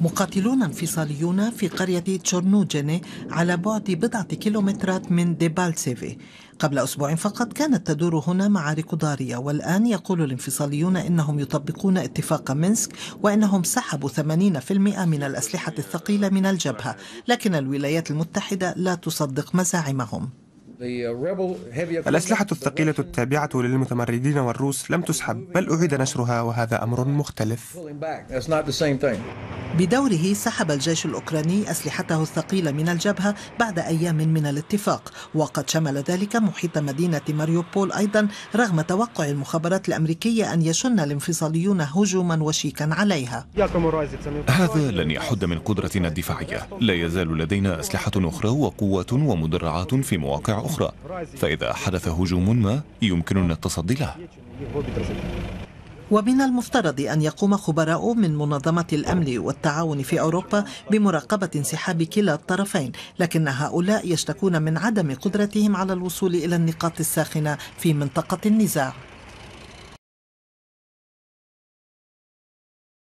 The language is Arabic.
مقاتلون انفصاليون في قرية تشورنوجيني على بعد بضعة كيلومترات من ديبالسيفي قبل أسبوع فقط كانت تدور هنا معارك ضارية والآن يقول الانفصاليون إنهم يطبقون اتفاق مينسك وإنهم سحبوا 80% من الأسلحة الثقيلة من الجبهة لكن الولايات المتحدة لا تصدق مزاعمهم الأسلحة الثقيلة التابعة للمتمردين والروس لم تسحب بل أعيد نشرها وهذا أمر مختلف بدوره سحب الجيش الأوكراني أسلحته الثقيلة من الجبهة بعد أيام من الاتفاق وقد شمل ذلك محيط مدينة ماريوبول أيضا رغم توقع المخابرات الأمريكية أن يشن الانفصاليون هجوما وشيكا عليها هذا لن يحد من قدرتنا الدفاعية لا يزال لدينا أسلحة أخرى وقوات ومدرعات في مواقع أخرى فإذا حدث هجوم ما يمكننا التصدي له ومن المفترض أن يقوم خبراء من منظمة الأمن والتعاون في أوروبا بمراقبة انسحاب كلا الطرفين لكن هؤلاء يشتكون من عدم قدرتهم على الوصول إلى النقاط الساخنة في منطقة النزاع